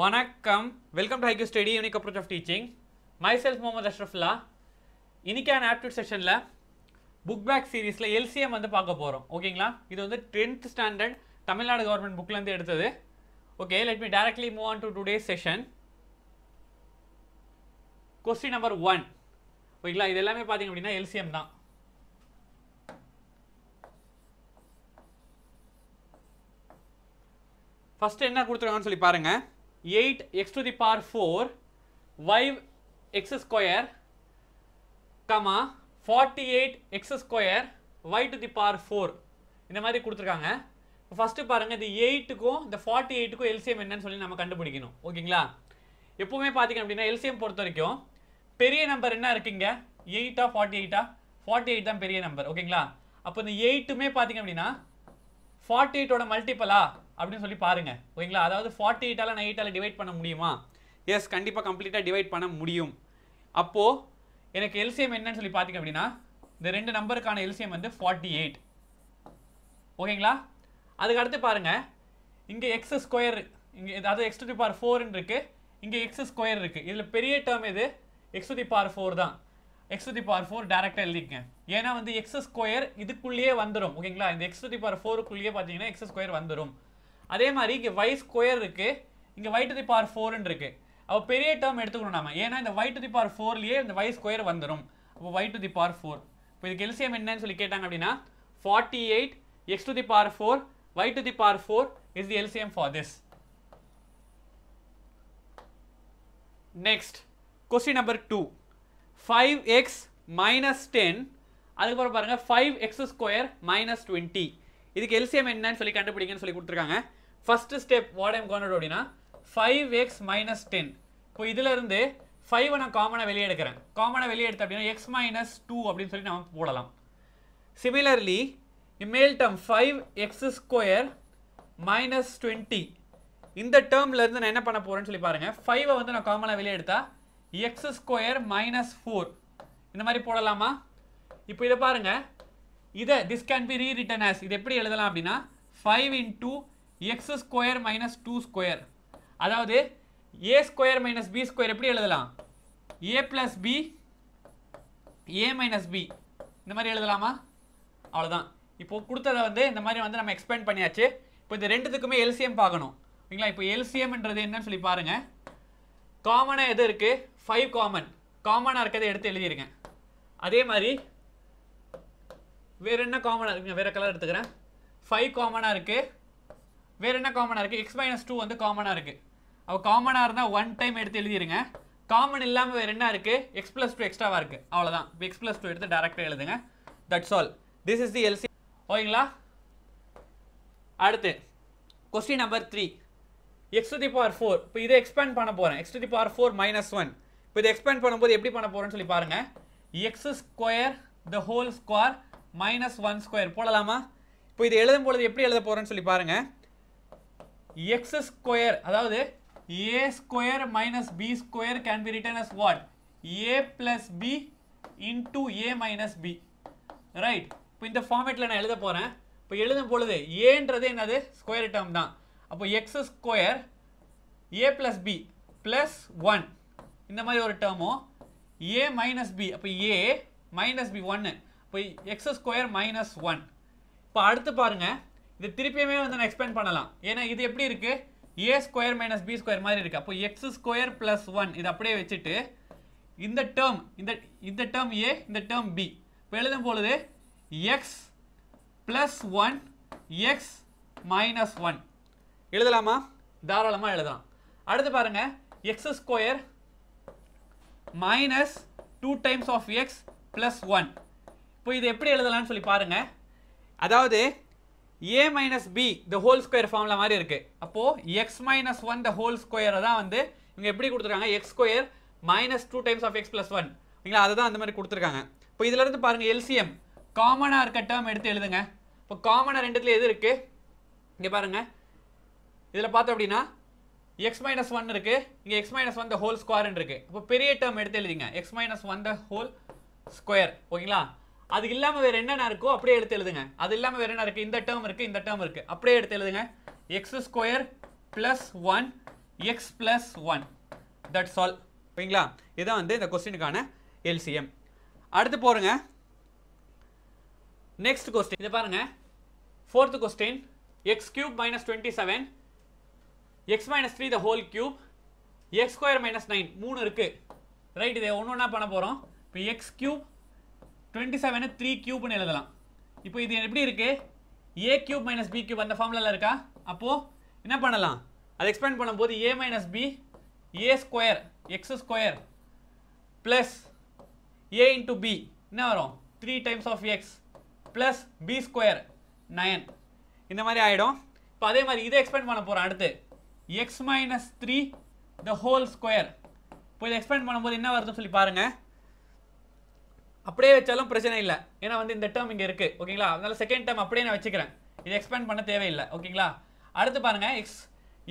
வணக்கம் welcome to high Q study unique approach of teaching myself Mohammed அஷ்ரஃப்லா இன்றைக்கான aptitude செஷனில் புக் பேக் சீரீஸில் எல்சிஎம் வந்து பார்க்க போகிறோம் ஓகேங்களா இது வந்து டென்த் ஸ்டாண்டர்ட் தமிழ்நாடு கவர்மெண்ட் புக்லேருந்து எடுத்தது okay let me directly move on to today session question number one ஓகேங்களா இது எல்லாமே பார்த்தீங்க அப்படின்னா எல்சிஎம் தான் ஃபஸ்ட்டு என்ன கொடுத்துருக்காங்கன்னு சொல்லி பாருங்கள் 8 x to the power 4 5 x square comma 48 x square y to the power 4 இந்த மாதிரி கொடுத்துருக்காங்க ஃபஸ்ட்டு பாருங்கள் இந்த எயிட்டுக்கும் இந்த ஃபார்ட்டி எயிட்டுக்கும் எல்சிஎம் என்னன்னு சொல்லி நம்ம கண்டுபிடிக்கணும் ஓகேங்களா எப்போவுமே பார்த்தீங்க அப்படின்னா எல்சியம் பொறுத்த வரைக்கும் பெரிய நம்பர் என்ன இருக்குங்க எயிட்டா ஃபார்ட்டி எயிட்டா ஃபார்ட்டி எயிட் தான் பெரிய நம்பர் ஓகேங்களா அப்போ இந்த எயிட்டுமே பார்த்தீங்க அப்படின்னா ஃபார்ட்டி எயிட்டோட மல்டிப்பலா அப்படின்னு சொல்லி பாருங்கள் ஓகேங்களா அதாவது ஃபார்ட்டி எயிட்டால் நைட்டால் டிவைட் பண்ண முடியுமா எஸ் கண்டிப்பாக கம்ப்ளீட்டாக டிவைட் பண்ண முடியும் அப்போது எனக்கு எல்சிஎம் என்னன்னு சொல்லி பார்த்தீங்க அப்படின்னா இந்த ரெண்டு நம்பருக்கான எல்சிஎம் வந்து ஃபார்ட்டி எயிட் ஓகேங்களா அதுக்கு அடுத்து பாருங்கள் இங்கே எக்ஸ் ஸ்கொயர் இங்கே அதாவது எக்ஸ் டூ தி பார் ஃபோர்னு இருக்குது இங்கே எக்ஸ் ஸ்கொயர் இருக்குது இதில் பெரிய டேர்ம் எது x to the power four தான் x to the power four டேரெக்டாக எழுதிக்கங்க ஏன்னா வந்து எக்ஸ் ஸ்கொயர் இதுக்குள்ளேயே வந்துடும் ஓகேங்களா இந்த எக்ஸ் டு தி பார் ஃபோருக்குள்ளேயே பார்த்தீங்கன்னா எக்ஸ் ஸ்கொயர் வந்துடும் அதே மாதிரி இங்கே வை ஸ்கொயர் இருக்குது இங்கே வை டு தி பவர் ஃபோர்னு இருக்குது அப்போ பெரிய டேர்ம் எடுத்துக்கணும் நம்ம ஏன்னா இந்த ஒய் டு தி பவர் ஃபோர்லேயே இந்த வை ஸ்கொயர் வந்துடும் அப்போ y to the power four இப்போ இதுக்கு எல்சியம் என்னன்னு சொல்லி கேட்டாங்க அப்படின்னா forty eight x to the power four y to the power four is the LCM for this next question number two five x minus ten அதுக்கப்புறம் பாருங்கள் five x square minus twenty இதுக்கு LCM என்னன்னு சொல்லி கண்டுபிடிங்கன்னு சொல்லி கொடுத்துருக்காங்க first step what I'm gonad அப்படின்னா five x minus ten இப்போ இதிலிருந்து ஃபைவை நான் காமனாக வெளியே எடுக்கிறேன் காமனாக வெளியே எடுத்தேன் அப்படின்னா எக்ஸ் மைனஸ் டூ அப்படின்னு சொல்லி நம்ம போடலாம் சிமிலர்லி இமேல் term five x square minus twenty இந்த டேர்மில் இருந்து நான் என்ன பண்ண போகிறேன்னு சொல்லி பாருங்கள் ஃபைவை வந்து நான் காமனாக வெளியே எடுத்தால் எக்ஸ் ஸ்கொயர் மைனஸ் ஃபோர் இந்த மாதிரி போடலாமா இப்போ இதை பாருங்கள் இதை this can be rewritten as இது எப்படி எழுதலாம் அப்படின்னா five into x square minus two square அதாவது a square minus b square எப்படி எழுதலாம் a plus b a minus b இந்த மாதிரி எழுதலாமா அவ்வளோதான் இப்போது கொடுத்ததை வந்து இந்த மாதிரி வந்து நம்ம எக்ஸ்பேண்ட் பண்ணியாச்சு இப்போ இந்த ரெண்டுத்துக்குமே எல்சிஎம் பார்க்கணும் ஓகேங்களா இப்போ எல்சிஎம்ன்றது என்னன்னு சொல்லி பாருங்கள் காமனாக எது இருக்குது ஃபைவ் காமன் காமனாக இருக்கிறத எடுத்து எழுதியிருக்கேன் அதே மாதிரி வேறு என்ன காமனாக இருக்குங்க வேறு கலர் எடுத்துக்கிறேன் ஃபைவ் காமனாக இருக்குது வேறு என்ன காமனாக இருக்குது எக்ஸ் மைனஸ் டூ வந்து காமனாக இருக்குது அவள் காமனாக இருந்தால் ஒன் டைம் எடுத்து எழுதிடுங்க காமன் இல்லாமல் வேறு என்ன இருக்குது எக்ஸ் ப்ளஸ் டூ எக்ஸ்ட்ராவாக இருக்குது அவ்வளோதான் எக்ஸ் ப்ளஸ் டூ எடுத்து டேரெக்டாக எழுதுங்க that's all this is the LC ஓகேங்களா அடுத்து question number three x to the power four இப்போ இதை எக்ஸ்பேண்ட் பண்ண போகிறேன் x to the power four minus one இப்போ இதை எக்ஸ்பேண்ட் பண்ணும்போது எப்படி பண்ண போகிறேன்னு சொல்லி பாருங்கள் x square the whole square minus one square போடலாமா இப்போ இதை எழுதும் பொழுது எப்படி எழுத போகிறேன்னு சொல்லி பாருங்கள் எக்ஸ் ஸ்கொயர் அதாவது a square minus b square can be written as what a plus b into a minus b right இப்போ இந்த ஃபார்மேட்டில் நான் எழுத போகிறேன் இப்போ எழுதும் பொழுது ஏன்றது என்னது ஸ்கொயர் டேர்ம் தான் அப்போ x square a plus b plus one இந்த மாதிரி ஒரு டேர்மோ ஏ மைனஸ் பி அப்போ ஏ மைனஸ் பி ஒன்று இப்போ எக்ஸ் ஸ்கொயர் மைனஸ் ஒன் இப்போ அடுத்து பாருங்கள் இது திருப்பியுமே வந்து நான் எக்ஸ்பிளைன் பண்ணலாம் ஏன்னா இது எப்படி இருக்குது a square minus b square மாதிரி இருக்குது அப்போ எக்ஸ் ஸ்கொயர் ப்ளஸ் ஒன் இதை அப்படியே வச்சுட்டு இந்த டேர்ம் இந்த இந்த டேர்ம் ஏ இந்த டேர்ம் பி இப்போ எழுதும் பொழுது x plus one x minus one எழுதலாமா தாராளமாக எழுதலாம் அடுத்து பாருங்கள் x square minus two times of x plus one இப்போ இது எப்படி எழுதலாம்னு சொல்லி பாருங்கள் அதாவது a minus b the whole square formula மாதிரி இருக்குது அப்போது x minus one the whole ஸ்கொயரை தான் வந்து இங்க எப்படி கொடுத்துருக்காங்க x square minus two times of x plus one ஓகேங்களா அதுதான் அந்த மாதிரி கொடுத்துருக்காங்க இப்போ இதிலேருந்து பாருங்கள் எல்சிஎம் காமனாக இருக்க டேர்ம் எடுத்து எழுதுங்க இப்போ காமனாக ரெண்டுத்துல எது இருக்குது இங்கே பாருங்கள் இதில் பார்த்தோம் அப்படின்னா எக்ஸ் மைனஸ் 1 இருக்குது இங்கே எக்ஸ் மைனஸ் 1 the ஹோல் ஸ்கொயர்னு இருக்குது இப்போ பெரிய டேர்ம் எடுத்து எழுதிங்க x minus one the whole square ஓகேங்களா அது இல்லாமல் வேறு என்னென்ன இருக்கோ அப்படியே எடுத்து எழுதுங்க அது இல்லாமல் வேறு என்ன இருக்குது இந்த டேர்ம் இருக்குது இந்த டேர்ம் இருக்குது அப்படியே எடுத்து எழுதுங்க x square plus one x plus one that's all ஓகேங்களா இதுதான் வந்து இந்த கொஸ்டினுக்கான எல்சிஎம் அடுத்து போகிறங்க நெக்ஸ்ட் கொஸ்டின் இதை பாருங்கள் fourth question x cube minus twenty seven x minus three the whole cube x square minus nine மூணு இருக்குது ரைட் இதை ஒன்று ஒன்றா பண்ண போகிறோம் இப்போ x cube twenty seven three க்யூப்னு எழுதலாம் இப்போ இது எப்படி இருக்குது a cube minus b cube அந்த ஃபார்ம்லலாம் இருக்கா அப்போது என்ன பண்ணலாம் அதை எக்ஸ்பேண்ட் பண்ணும்போது a minus b a square x square plus a into b என்ன வரும் three times of x plus b square nine இந்த மாதிரி ஆகிடும் இப்போ அதே மாதிரி இதை எக்ஸ்பேண்ட் பண்ண போகிறோம் அடுத்து x minus three the whole square இப்போ இதை எக்ஸ்பேண்ட் பண்ணும்போது என்ன வருதுன்னு சொல்லி பாருங்கள் அப்படியே வச்சாலும் பிரச்சனை இல்லை ஏன்னா வந்து இந்த டேர்ம் இங்கே இருக்குது ஓகேங்களா அதனால செகண்ட் டேர்ம் அப்படியே நான் வச்சுக்கிறேன் இது எக்ஸ்பேண்ட் பண்ண தேவையில்லை ஓகேங்களா அடுத்து பாருங்கள் x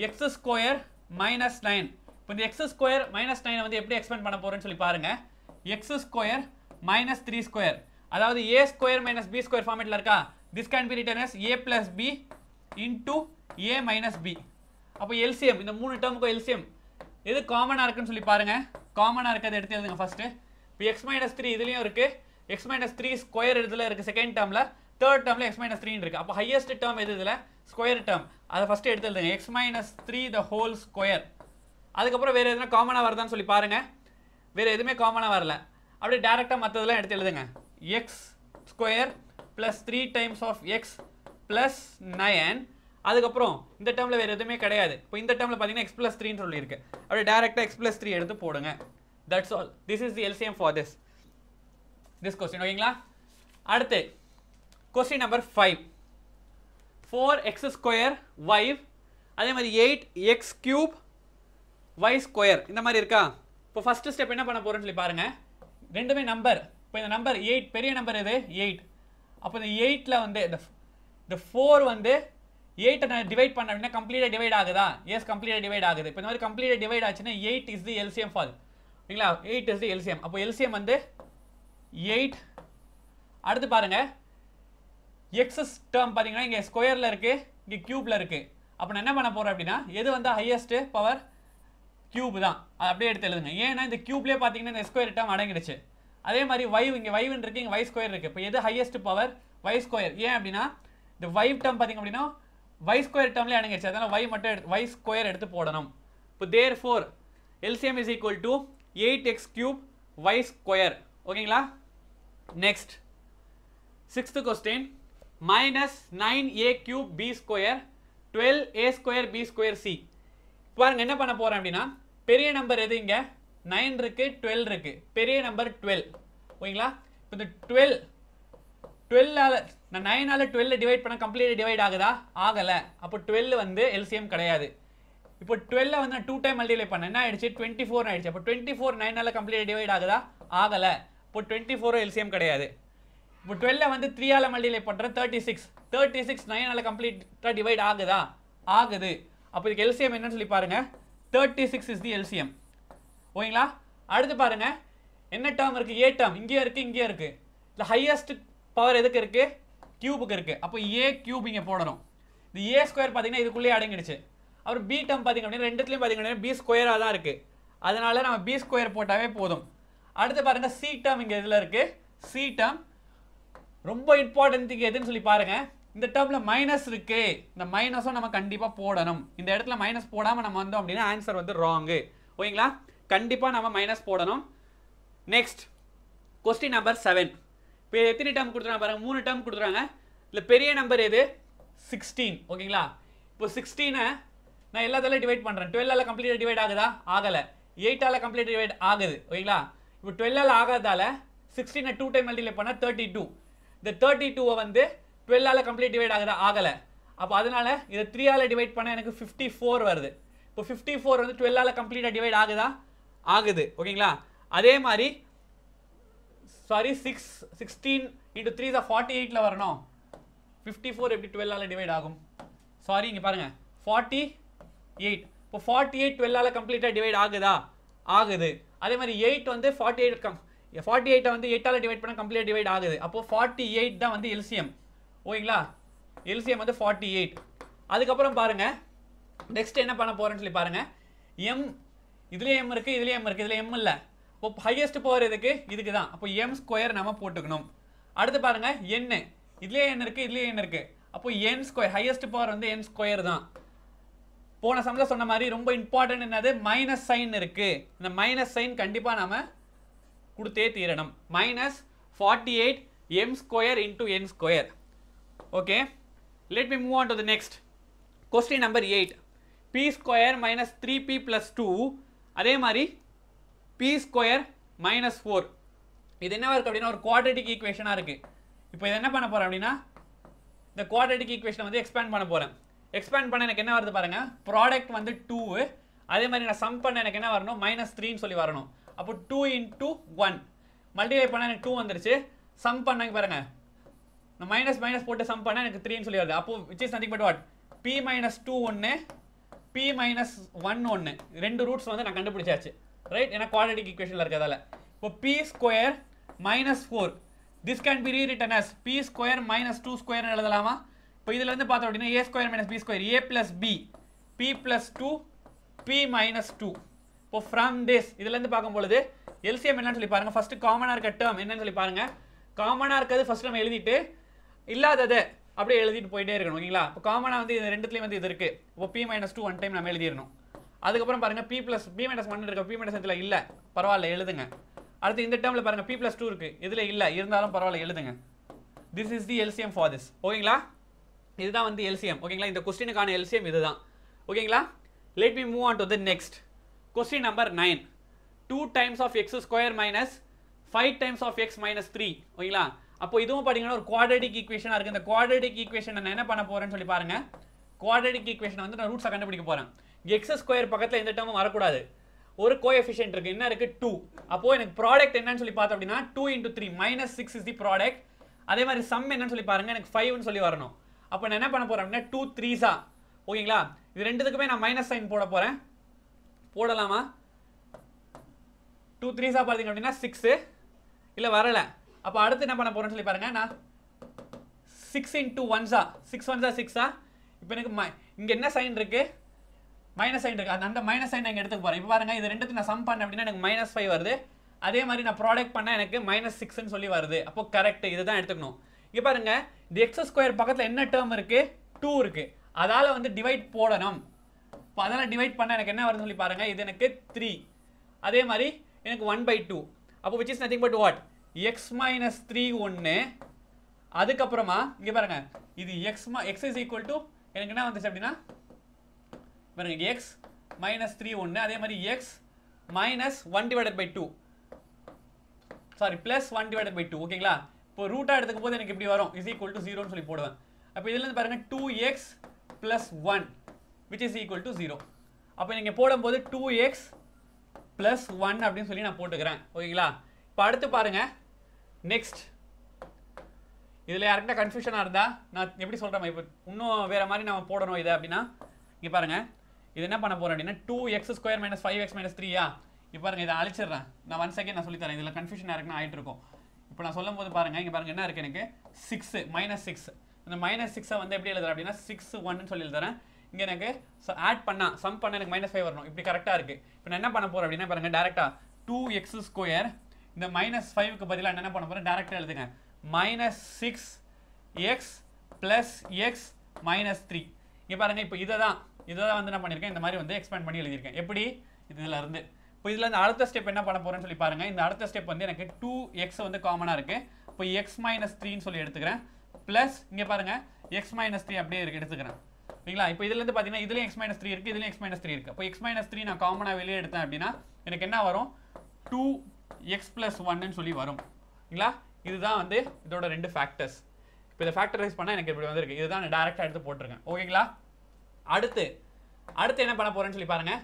x square minus nine இப்போ இந்த எக்ஸ் ஸ்கொயர் மைனஸ் நைனை வந்து எப்படி எக்ஸ்பேண்ட் பண்ண போகிறேன்னு சொல்லி பாருங்கள் x square minus three square அதாவது a square minus b square ஃபார்மேட்டில் இருக்கா this can be written as a plus b into a minus b அப்போ எல்சிஎம் இந்த மூணு டேர்முக்கும் எல்சிஎம் எது காமனாக இருக்குன்னு சொல்லி பாருங்கள் காமனாக இருக்கிறது எடுத்து எழுதுங்க ஃபஸ்ட்டு இப்போ எக்ஸ் மைனஸ் த்ரீ இதுலேயும் இருக்குது எக்ஸ் மைனஸ் த்ரீ ஸ்கொயர் இதில் இருக்குது செகண்ட் டேர்மில் தேர்ட் டேர்மில் எக்ஸ் மைனஸ் த்ரீன்னு இருக்குது அப்போ ஹையஸ்ட் டேர்ம் எது இதில் ஸ்கொயர் டேர்ம் அதை ஃபஸ்ட்டு எடுத்து எழுதுங்க x minus three the whole square அதுக்கப்புறம் வேறு எதுனா காமனாக வருதான்னு சொல்லி பாருங்கள் வேறு எதுவுமே காமனாக வரல அப்படியே டேரெக்டாக மற்றதெல்லாம் எடுத்து எழுதுங்க x square plus three times of x plus nine அதுக்கப்புறம் இந்த டேர்மில் வேறு எதுவுமே கிடையாது இப்போ இந்த டேர்மில் பார்த்தீங்கன்னா எக்ஸ் ப்ளஸ் த்ரீன்னு சொல்லியிருக்கு அப்படியே டேரெக்டாக எக்ஸ் ப்ளஸ் த்ரீ எடுத்து போடுங்க that's all this is the LCM for this this question ஓகேங்களா அடுத்து question number five four x square y அதே மாதிரி eight x cube y square இந்த மாதிரி இருக்கா இப்போ ஃபஸ்ட்டு ஸ்டெப் என்ன பண்ண போகிறேன்னு சொல்லி பாருங்கள் ரெண்டுமே நம்பர் இப்போ இந்த நம்பர் எயிட் பெரிய நம்பர் இது எயிட் அப்போ இந்த எயிட்டில் வந்து இந்த இந்த ஃபோர் வந்து எயிட்டை நான் டிவைட் பண்ண அப்படின்னா கம்ப்ளீட்டாக டிவைட் ஆகுதா எஸ் கம்ப்ளீட்டாக டிவைட் ஆகுது இப்போ இந்த மாதிரி கம்ப்ளீட்டாக டிவைட் ஆச்சுன்னா எயிட் இஸ் தி எல்சிஎம் ஃபால் சரிங்களா எயிட் இஸ் எல்சிஎம் அப்போ எல்சிஎம் வந்து எயிட் அடுத்து பாருங்கள் எக்ஸஸ் டேர்ம் பார்த்தீங்கன்னா இங்கே ஸ்கொயரில் இருக்குது இங்கே க்யூப்பில் இருக்குது அப்போ நான் என்ன பண்ண போகிறேன் அப்படின்னா எது வந்து ஹையஸ்ட்டு பவர் க்யூப் தான் அது அப்படியே எடுத்து எழுதுங்க ஏன்னா இந்த க்யூப்லேயே பார்த்தீங்கன்னா இந்த ஸ்கொயர் டேர்ம் அடங்கிடுச்சு அதே மாதிரி வைவ் இங்கே வைவ்னு இருக்குது இங்கே வை ஸ்கொயர் இருக்குது இப்போ எது ஹையஸ்ட் பவர் வை ஸ்கொயர் ஏன் அப்படின்னா இந்த வைவ் டேர்ம் பார்த்தீங்க அப்படின்னா வை ஸ்கொயர் டேர்ம்லேயே அடங்கிடுச்சு அதனால் வை மட்டும் எடுத்து வை ஸ்கொயர் எடுத்து போடணும் இப்போ therefore LCM is equal to eight x cube y square ஓகேங்களா next sixth question minus nine a cube b square twelve a square b square c பாருங்க என்ன பண்ண போகிறேன் அப்படின்னா பெரிய நம்பர் எது இங்கே நைன் இருக்குது டுவெல் இருக்குது பெரிய நம்பர் டுவெல் ஓகேங்களா இப்போ இந்த டுவெல் டுவெல்லால் நான் நைனால் டுவெல்ல டிவைட் பண்ண கம்ப்ளீட்டாக டிவைட் ஆகுதா ஆகலை அப்போ டுவெல் வந்து எல்சிஎம் கிடையாது இப்போ டுவெல்ல வந்து நான் டூ டைம் மல்டிப்ளை பண்ணேன் என்ன ஆயிடுச்சு டுவெண்ட்டி ஃபோர் ஆயிடுச்சு அப்போ டுவெண்ட்டி ஃபோர் நைனால் கம்ப்ளீட் டிவைட் ஆகுதா ஆகலை இப்போ டுவெண்ட்டி ஃபோரும் எல்சிஎம் கிடையாது இப்போ டுவெல்ல வந்து த்ரீயால் மல்டிப்ளை பண்ணுறேன் தேர்ட்டி சிக்ஸ் தேர்ட்டி சிக்ஸ் நைனால் கம்ப்ளீட்டாக டிவைட் ஆகுதா ஆகுது அப்போ இதுக்கு எல்சிஎம் என்னன்னு சொல்லி பாருங்கள் thirty six is the LCM ஓகேங்களா அடுத்து பாருங்கள் என்ன டேர்ம் இருக்குது ஏ டேர்ம் இங்கேயும் இருக்குது இங்கேயும் இருக்குது இல்லை ஹையஸ்ட் பவர் எதுக்கு இருக்குது க்யூபுக்கு இருக்குது அப்போ ஏ க்யூப் இங்கே போடணும் இது ஏ ஸ்கொயர் பார்த்தீங்கன்னா இதுக்குள்ளேயே அடங்கிடுச்சு அப்புறம் பி டம் பார்த்திங்க அப்படின்னா ரெண்டுத்துலையும் பார்த்திங்க அப்படின்னா பி ஸ்கொயராக தான் இருக்குது அதனால் நம்ம பி ஸ்கொயர் போட்டாவே போதும் அடுத்து பாருங்கள் சி டம் இங்கே இதில் இருக்குது சி டம் ரொம்ப இம்பார்ட்டன்ட் திங்க் எதுன்னு சொல்லி பாருங்கள் இந்த டேர்மில் மைனஸ் இருக்குது இந்த மைனஸும் நம்ம கண்டிப்பாக போடணும் இந்த இடத்துல மைனஸ் போடாமல் நம்ம வந்தோம் அப்படின்னா ஆன்சர் வந்து ராங்கு ஓகேங்களா கண்டிப்பாக நம்ம மைனஸ் போடணும் நெக்ஸ்ட் கொஸ்டின் நம்பர் செவன் இப்போ எத்தனை டேம் கொடுத்துறாங்க பாருங்கள் மூணு டேம் கொடுத்துறாங்க இல்லை பெரிய நம்பர் எது சிக்ஸ்டீன் ஓகேங்களா இப்போ சிக்ஸ்டீனை நான் எல்லாத்தாலும் டிவைட் பண்ணுறேன் டுவெல்லால் கம்ப்ளீட்டாக டிவைட் ஆகுதா ஆகலை எயிட்டால் கம்ப்ளீட் டிவைட் ஆகுது ஓகேங்களா இப்போ டுவெல்லால் ஆகாதால சிக்ஸ்டீனை டூ டைம் மல்டிப்ளை பண்ணால் தேர்ட்டி டூ இந்த தேர்ட்டி டூவை வந்து டுவெல்லால் கம்ப்ளீட் டிவைட் ஆகுதா ஆகலை அப்போ அதனால் இதை த்ரீயால் டிவைட் பண்ணால் எனக்கு ஃபிஃப்டி ஃபோர் வருது இப்போ ஃபிஃப்டி ஃபோர் வந்து டுவெல்லால் கம்ப்ளீட்டாக டிவைட் ஆகுதா ஆகுது ஓகேங்களா அதே மாதிரி sorry six sixteen into three தான் ஃபார்ட்டி எயிட்டில் வரணும் ஃபிஃப்டி ஃபோர் எப்படி டுவெல்லால் டிவைட் ஆகும் சாரி இங்கே பாருங்கள் ஃபார்ட்டி எயிட் இப்போ ஃபார்ட்டி எயிட் டுவெல்லால் கம்ப்ளீட்டாக டிவைட் ஆகுதா ஆகுது அதே மாதிரி எயிட் வந்து ஃபார்ட்டி எயிட் கம் ஃபார்ட்டி எயிட்டை வந்து எயிட்டால் டிவைட் பண்ணால் கம்ப்ளீட்டாக டிவைட் ஆகுது அப்போது ஃபார்ட்டி எயிட் தான் வந்து எல்சியம் ஓகேங்களா எல்சியம் வந்து ஃபார்ட்டி எயிட் அதுக்கப்புறம் பாருங்கள் நெக்ஸ்ட் என்ன பண்ண போகிறேன்னு சொல்லி பாருங்கள் எம் இதுலேயே எம் இருக்குது இதுலேயே எம் இருக்குது இதில் எம் இல்லை இப்போ ஹையஸ்ட் பவர் இதுக்கு இதுக்கு தான் அப்போ எம் ஸ்கொயர் நம்ம போட்டுக்கணும் அடுத்து பாருங்கள் என் இதுலேயே என் இருக்குது இதுலேயே என் இருக்குது அப்போ என் ஸ்கொயர் ஹையஸ்ட் பவர் வந்து என் ஸ்கொயர் தான் போன சமயத்தில் சொன்ன மாதிரி ரொம்ப இம்பார்ட்டன்ட் என்னது மைனஸ் சைன் இருக்குது இந்த மைனஸ் சைன் கண்டிப்பாக நாம் கொடுத்தே தீரணும் minus forty eight m square into n square okay let me move on to the next question number eight b square minus three b plus two அதே மாதிரி B square minus four இது என்ன இருக்குது அப்படின்னா ஒரு குவாட்ரட்டிக் ஈக்குவேஷனாக இருக்குது இப்போ இது என்ன பண்ண போகிறேன் அப்படின்னா இந்த குவாட்ரட்டிக் ஈக்குவேஷனை வந்து எக்ஸ்பேண்ட் பண்ண போகிறேன் எக்ஸ்பேண்ட் பண்ண எனக்கு என்ன வருது பாருங்கள் ப்ராடக்ட் வந்து டூ அதே மாதிரி நான் சம் பண்ண எனக்கு என்ன வரணும் மைனஸ் த்ரீன்னு சொல்லி வரணும் அப்போ டூ இன்ட்டு ஒன் மல்டிஃபை பண்ண எனக்கு டூ வந்துருச்சு சம் பண்ண பாருங்கள் நான் மைனஸ் மைனஸ் போட்டு சம் பண்ண எனக்கு த்ரீன்னு சொல்லி வருது அப்போ which is nothing but what b minus two ஒன்று பி மைனஸ் ஒன் ஒன்று ரெண்டு ரூட்ஸ் வந்து நான் கண்டுபிடிச்சாச்சு ரைட் ஏன்னா குவாடிக் இக்குவேஷனில் இருக்கிறதால இப்போ b square minus four this can be written as b square minus two ஸ்கொயர்னு எழுதலாமா இப்போ இதுலேருந்து பார்த்தோம் அப்படின்னா a square minus b square a plus b b plus two b minus two இப்போ ஃப்ரம் திஸ் இதுலேருந்து பார்க்கும்பொழுது எல்சிஎம் என்னன்னு சொல்லி பாருங்கள் ஃபஸ்ட்டு காமனாக இருக்க டேர்ம் என்னன்னு சொல்லி பாருங்கள் காமனாக இருக்கிறது ஃபஸ்ட்டு நம்ம எழுதிட்டு இல்லாததை அப்படியே எழுதிட்டு போயிட்டே இருக்கணும் ஓகேங்களா இப்போ காமனாக வந்து இது ரெண்டுத்துலேயும் வந்து இது இருக்குது இப்போ b minus two one time நம்ம எழுதிடணும் அதுக்கப்புறம் பாருங்கள் b plus b minus one இருக்க பி மைனஸ் இதில் இல்லை பரவாயில்ல எழுதுங்க அடுத்து இந்த டேர்மில் பாருங்கள் பி ப்ளஸ் டூ இருக்குது இதில் இல்லை இருந்தாலும் பரவாயில்ல எழுதுங்க this is the LCM for this ஓகேங்களா இதுதான் வந்து எல்சிஎம் ஓகேங்களா இந்த கொஸ்டினுக்கான எல்சிஎம் இதுதான் ஓகேங்களா let me move on to the next question number nine two times of x square minus five times of x minus three ஓகேங்களா அப்போ இதுவும் பார்த்தீங்கன்னா ஒரு குவாடிக் ஈக்குவேஷனாக இருக்குது இந்த குவாடிக் ஈக்குவேஷன் நான் என்ன பண்ண போகிறேன்னு சொல்லி பாருங்கள் குவாடிக் ஈக்குவேஷன் வந்து நான் ரூட்ஸை கண்டுபிடிக்க போகிறேன் எக்ஸ் ஸ்கொயர் பக்கத்தில் எந்த டேமும் வரக்கூடாது ஒரு கோஎஃபிஷியன்ட் இருக்குது என்ன இருக்குது டூ அப்போது எனக்கு ப்ராடக்ட் என்னன்னு சொல்லி பார்த்தோம் அப்படின்னா two into three minus six is the product அதே மாதிரி சம் என்னன்னு சொல்லி பாருங்கள் எனக்கு ஃபைவ்னு சொல்லி வரணும் அப்போ நான் என்ன பண்ண போகிறேன் அப்படின்னா டூ த்ரீஸா ஓகேங்களா இது ரெண்டுத்துக்குமே நான் மைனஸ் சைன் போட போகிறேன் போடலாமா டூ த்ரீஸாக பார்த்தீங்க அப்படின்னா சிக்ஸு இல்லை வரலை அப்போ அடுத்து என்ன பண்ண போகிறேன்னு சொல்லி பாருங்கள் நான் சிக்ஸ் இன்ட்டு ஒன்ஸா சிக்ஸ் ஒன்ஸா சிக்ஸா இப்போ எனக்கு மை இங்கே என்ன சைன் இருக்குது மைனஸ் சைன் இருக்குது அந்த அந்த மைனஸ் சைன் நான் எடுத்துக்க போகிறேன் இப்போ பாருங்கள் இது ரெண்டுத்து நான் சம் பண்ணேன் அப்படின்னா எனக்கு மைனஸ் ஃபைவ் வருது அதே மாதிரி நான் ப்ராடக்ட் பண்ணால் எனக்கு மைனஸ் சிக்ஸ்னு சொல்லி வருது அப்போ கரெக்ட் தான் எடுத்துக்கணும் இங்கே பாருங்கள் இந்த எக்ஸ் ஸ்கொயர் பக்கத்தில் என்ன டேர்ம் இருக்குது டூ இருக்குது அதால் வந்து டிவைட் போடணும் இப்போ அதனால் டிவைட் பண்ண எனக்கு என்ன வருதுன்னு சொல்லி பாருங்கள் இது எனக்கு த்ரீ அதே மாதிரி எனக்கு ஒன் பை டூ அப்போ which is nothing but what x minus three ஒன்று அதுக்கப்புறமா இங்கே பாருங்க இது எக்ஸ் மா எக்ஸ் இஸ் ஈக்குவல் டு எனக்கு என்ன வந்துச்சு அப்படின்னா பாருங்கள் எக்ஸ் மைனஸ் த்ரீ ஒன்று அதே மாதிரி x minus one divided by two sorry plus one divided by two ஓகேங்களா இப்போ ரூட்டாக எடுத்துக்க போது எனக்கு எப்படி வரும் இஸ் ஈக்குவல் டு ஜீரோன்னு சொல்லி போடுவேன் அப்போ இதுலேருந்து பாருங்கள் two x plus one which is equal to zero அப்போ நீங்கள் போடும்போது டூ எக்ஸ் ப்ளஸ் ஒன் அப்படின்னு சொல்லி நான் போட்டுக்கிறேன் ஓகேங்களா இப்போ அடுத்து பாருங்கள் நெக்ஸ்ட் இதில் யாருக்கிட்ட கன்ஃபியூஷனாக இருந்தால் நான் எப்படி சொல்கிறேன் இப்போ இன்னும் வேறு மாதிரி நம்ம போடணும் இது அப்படின்னா இங்கே பாருங்கள் இது என்ன பண்ண போகிறோம் அப்படின்னா two x square minus five x minus த்ரீயா இப்போ பாருங்கள் இதை அழிச்சிடுறேன் நான் ஒன் செகண்ட் நான் சொல்லித்தரேன் இதில் கன்ஃபியூஷன் யாருக்குன்னு ஆகிட்டு இருக்கும் இப்போ நான் சொல்லும் போது பாருங்கள் இங்கே பாருங்கள் என்ன இருக்குது எனக்கு சிக்ஸு மைனஸ் சிக்ஸ் இந்த மைனஸ் சிக்ஸை வந்து எப்படி எழுதுறேன் அப்படின்னா சிக்ஸ் ஒன்னு சொல்லி எழுதுறேன் இங்கே எனக்கு ஆட் பண்ணால் சம் பண்ண எனக்கு மைனஸ் ஃபைவ் வரணும் இப்படி கரெக்டாக இருக்குது இப்போ நான் என்ன பண்ண போகிறேன் அப்படின்னா பாருங்கள் டேரெக்டாக டூ எக்ஸ் ஸ்கொயர் இந்த மைனஸ் ஃபைவ்க்கு பதிலாக என்ன பண்ண போகிறேன் டேரெக்டாக எழுதுங்க minus six x plus x minus three இங்கே பாருங்கள் இப்போ இதை தான் இதை தான் வந்து என்ன பண்ணியிருக்கேன் இந்த மாதிரி வந்து எக்ஸ்பேண்ட் பண்ணி எழுதியிருக்கேன் எப்படி இருந்து இப்போ இதில் இந்த அடுத்த ஸ்டெப் என்ன பண்ண போகிறேன்னு சொல்லி பாருங்கள் இந்த அடுத்த ஸ்டெப் வந்து எனக்கு டூ எக்ஸ் வந்து காமனாக இருக்குது இப்போ எக்ஸ் மைனஸ் த்ரீன்னு சொல்லி எடுத்துக்கிறேன் ப்ளஸ் இங்கே பாருங்கள் எக்ஸ் மைனஸ் த்ரீ அப்படியே இருக்குது எடுத்துக்கிறேன் சரிங்களா இப்போ இதுலேருந்து பார்த்தீங்கன்னா இதுலேயும் எக்ஸ் மைனஸ் த்ரீ இருக்குது இதுலேயும் எக்ஸ் மைனஸ் த்ரீ இருக்குது இப்போ எக்ஸ் மைனஸ் த்ரீ நான் காமனாக வெளியே எடுத்தேன் அப்படின்னா எனக்கு என்ன வரும் டூ எக்ஸ் ப்ளஸ் ஒன்னு சொல்லி வரும் ஓகேங்களா இதுதான் வந்து இதோட ரெண்டு ஃபேக்டர்ஸ் இப்போ இதை ஃபேக்டரைஸ் பண்ணால் எனக்கு இப்படி வந்துருக்கு இதுதான் நான் டேரெக்டாக எடுத்து போட்டிருக்கேன் ஓகேங்களா அடுத்து அடுத்து என்ன பண்ண போகிறேன்னு சொல்லி பாருங்கள்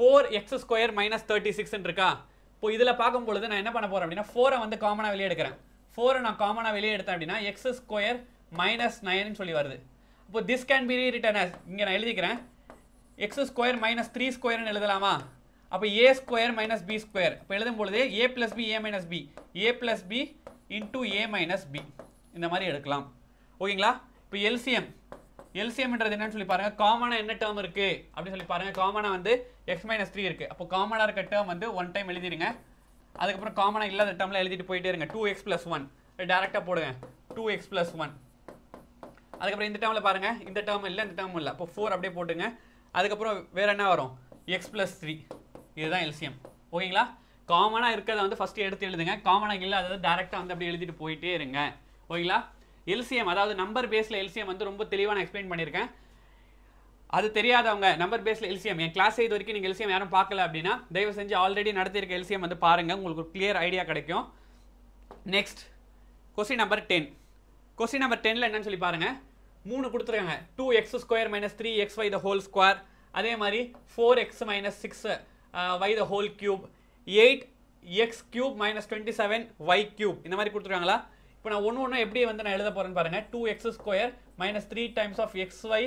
four x square minus thirty சிக்ஸ்னு இருக்கா இப்போ இதில் பார்க்கும் பொழுது நான் என்ன பண்ண போகிறேன் அப்படின்னா ஃபோரை வந்து காமனாக வெளியே எடுக்கிறேன் ஃபோரை நான் காமனாக வெளியே எடுத்தேன் அப்படின்னா எக்ஸ் ஸ்கொயர் மைனஸ் நைன்னு சொல்லி வருது இப்போ this can be written as இங்கே நான் எழுதிக்கிறேன் எக்ஸ் ஸ்கொயர் மைனஸ் த்ரீ ஸ்கொயர்னு எழுதலாமா அப்போ a square minus b square இப்போ எழுதும் பொழுது a plus b a minus b a plus b into a minus b இந்த மாதிரி எடுக்கலாம் ஓகேங்களா இப்போ எல்சிஎம் எல்சிஎம்ன்றது என்னன்னு சொல்லி பாருங்க காமனா என்ன டேர்ம் இருக்கு அப்படின்னு சொல்லி பாருங்க காமனா வந்து எக்ஸ் மைனஸ் த்ரீ இருக்கு அப்போ காமனா இருக்க டேர்ம் வந்து ஒன் டைம் எழுதிருங்க அதுக்கப்புறம் காமனா இல்லாத டேர்ம்ல எழுதிட்டு போயிட்டே இருங்க டூ எக்ஸ் பிளஸ் ஒன் டேரக்டா போடுங்க டூ எக்ஸ் பிளஸ் ஒன் அதுக்கப்புறம் இந்த டேர்மில் பாருங்கள் இந்த டேர்ம் இல்லை இந்த டேர்ம் இல்லை அப்போ ஃபோர் அப்படியே போட்டுங்க அதுக்கப்புறம் வேறு என்ன வரும் எக்ஸ் ப்ளஸ் த்ரீ இதுதான் எல்சிஎம் ஓகேங்களா காமனாக இருக்கிறத வந்து ஃபஸ்ட்டு எடுத்து எழுதுங்க காமனாக இல்லை அதாவது டேரெக்டாக வந்து அப்படியே எழுதிட்டு போயிட்டே இருங்க ஓகேங்களா எல்சிஎம் அதாவது நம்பர் பேஸில் எல்சிஎம் வந்து ரொம்ப தெளிவாக எக்ஸ்பிளைன் பண்ணியிருக்கேன் அது தெரியாதவங்க நம்பர் பேஸில் எல்சிஎம் என் கிளாஸ் இது வரைக்கும் நீங்கள் எல்சிஎம் யாரும் பார்க்கல அப்படின்னா தயவு செஞ்சு ஆல்ரெடி நடத்தியிருக்க எல்சிஎம் வந்து பாருங்கள் உங்களுக்கு ஒரு கிளியர் ஐடியா கிடைக்கும் next question number ten question number டெனில் என்னன்னு சொல்லி பாருங்கள் மூணு கொடுத்துருக்காங்க two x square minus three x y the whole square அதே மாதிரி four x minus six y the whole cube eight x cube minus twenty seven y cube இந்த மாதிரி கொடுத்துருக்காங்களா இப்போ நான் ஒன்று ஒன்று எப்படி வந்து நான் எழுத போகிறேன்னு பாருங்கள் two x square minus three times of x y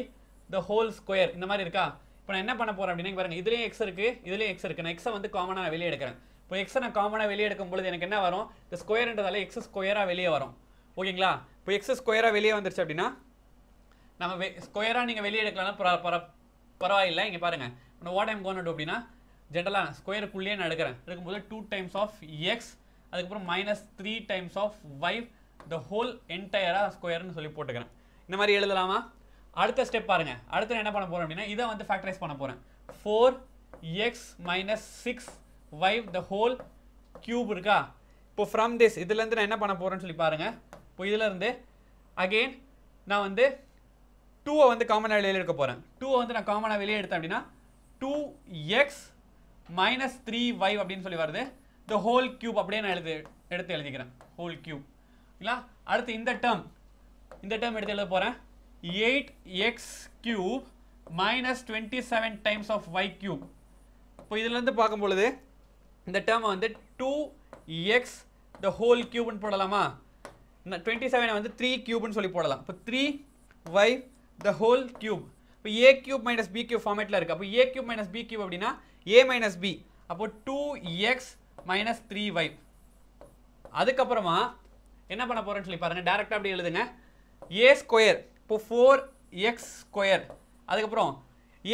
the whole square இந்த மாதிரி இருக்கா இப்போ நான் என்ன பண்ண போகிறேன் அப்படின்னா பாருங்கள் இதுலேயும் எக்ஸ் இருக்குது இதுலேயும் எக்ஸ் இருக்குது நான் எக்ஸை வந்து காமனாக வெளியே எடுக்கிறேன் இப்போ எக்ஸை நான் காமனாக வெளியே எடுக்கும் பொழுது எனக்கு என்ன வரும் இந்த ஸ்கொயர்ன்றதால எக்ஸ் ஸ்கொயராக வெளியே வரும் ஓகேங்களா இப்போ எக்ஸ் ஸ்கொயராக வெளியே வந்துருச்சு அப்படின்னா நம்ம வெ ஸ்கொயராக நீங்கள் வெளியே எடுக்கலாம்னா பர பரவாயில்லை இங்கே பாருங்கள் நான் வாட் ஐம் கோன் அப்படின்னா ஜென்ரலாக ஸ்கொயருக்குள்ளேயே நான் எடுக்கிறேன் எடுக்கும்போது டூ டைம்ஸ் ஆஃப் எக்ஸ் அதுக்கப்புறம் minus three times of five the whole என்டையராக ஸ்கொயர்னு சொல்லி போட்டுக்கிறேன் இந்த மாதிரி எழுதலாமா அடுத்த ஸ்டெப் பாருங்கள் அடுத்து என்ன பண்ண போகிறோம் அப்படின்னா இதை வந்து ஃபேக்டரைஸ் பண்ண போகிறேன் four x minus six y the whole cube இருக்கா இப்போ ஃப்ரம் திஸ் இதுலேருந்து நான் என்ன பண்ண போகிறேன்னு சொல்லி பாருங்கள் இப்போ இதுலேருந்து அகெயின் நான் வந்து டூவை வந்து காமனாக வெளியே எடுக்க போகிறேன் டூவை வந்து நான் காமனாக வெளியே எடுத்தேன் அப்படின்னா two x minus three y அப்படின்னு சொல்லி வருது த ஹோல் க்யூப் அப்படியே நான் எழுது எடுத்து எழுதிக்கிறேன் ஹோல் க்யூப் இல்லை அடுத்து இந்த டேர்ம் இந்த டேர்ம் எடுத்து எழுத போகிறேன் eight x cube minus twenty seven times of y cube இப்போ இதுலேருந்து பார்க்கும்பொழுது இந்த டேர்ம் வந்து டூ எக்ஸ் த ஹோல் கியூப்னு போடலாமா இந்த டுவெண்ட்டி செவனை வந்து த்ரீ கியூப்னு சொல்லி போடலாம் இப்போ three y the whole cube இப்போ a cube minus b cube ஃபார்மேட்டில் இருக்குது அப்போ a cube minus b cube அப்படின்னா ஏ மைனஸ் பி அப்போ two x minus three y அதுக்கப்புறமா என்ன பண்ண போகிறேன்னு சொல்லி பாருங்கள் டேரெக்டாக அப்படி எழுதுங்க ஏ ஸ்கொயர் இப்போ ஃபோர் எக்ஸ் ஸ்கொயர் அதுக்கப்புறம்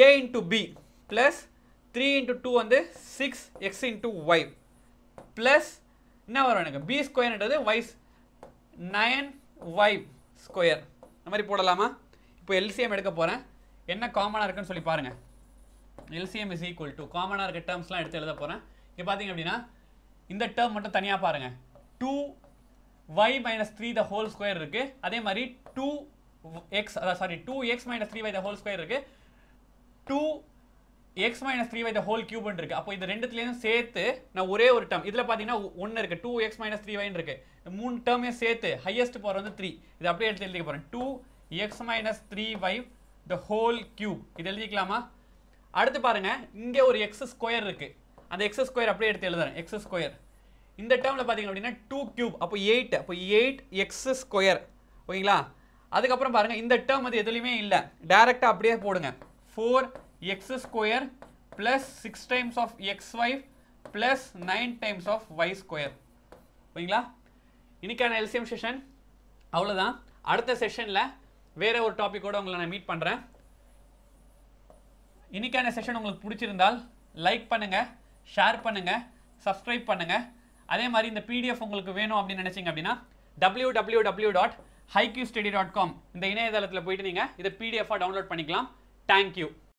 a into b plus three into two வந்து six x into y plus என்ன வரும் எனக்கு பி ஸ்கொயர்ன்றது வைஸ் நயன் ஒய் ஸ்கொயர் இந்த மாதிரி போடலாமா இப்போ எல்சிஎம் எடுக்க போகிறேன் என்ன காமனாக இருக்குன்னு சொல்லி பாருங்கள் எல்சிஎம் இஸ் ஈக்குவல் டு காமனாக இருக்க டேர்ம்ஸ்லாம் எடுத்து எழுத போகிறேன் இப்போ பார்த்தீங்க அப்படின்னா இந்த டேர்ம் மட்டும் தனியாக பாருங்கள் two y minus three the whole square இருக்குது அதே மாதிரி two x sorry two x minus three y the whole square இருக்குது two x minus three y the whole கியூப்னு இருக்குது அப்போ இது ரெண்டுத்துலேயும் சேர்த்து நான் ஒரே ஒரு டேர்ம் இதில் பார்த்தீங்கன்னா ஒன்று இருக்குது டூ எக்ஸ் மைனஸ் த்ரீ வைன்னு இருக்குது மூணு டேர்மே சேர்த்து ஹையஸ்ட் போகிற வந்து த்ரீ இது அப்படியே எடுத்து எழுதிக்க போகிறேன் two x minus three by the whole cube இது எழுதிக்கலாமா அடுத்து பாருங்கள் இங்கே ஒரு எக்ஸ் ஸ்கொயர் இருக்குது அந்த எக்ஸ் ஸ்கொயர் அப்படியே எடுத்து எழுதுறேன் எக்ஸ் ஸ்கொயர் இந்த டேர்மில் பார்த்தீங்க அப்படின்னா டூ கியூப் அப்போ எயிட் அப்போ எயிட் எக்ஸ் ஸ்கொயர் ஓகேங்களா அதுக்கப்புறம் பாருங்கள் இந்த டேர்ம் அது எதுலையுமே இல்லை டேரெக்டாக அப்படியே போடுங்க four x square plus six times of x y plus nine times of y square ஓகேங்களா இன்றைக்கான எல்சிஎம் செஷன் அவ்வளோதான் அடுத்த செஷனில் வேறு ஒரு டாப்பிக்கோடு உங்களை நான் மீட் பண்ணுறேன் இன்றைக்கான செஷன் உங்களுக்கு பிடிச்சிருந்தால் லைக் பண்ணுங்கள் ஷேர் பண்ணுங்கள் சப்ஸ்கிரைப் பண்ணுங்கள் அதே மாதிரி இந்த பிடிஎஃப் உங்களுக்கு வேணும் அப்படின்னு நினைச்சிங்க அப்படின்னா W W W dot HiQ study dot com இந்த இணையதளத்தில் போயிட்டு நீங்கள் இதை பிடிஎஃபாக டவுன்லோட் பண்ணிக்கலாம் தேங்க்யூ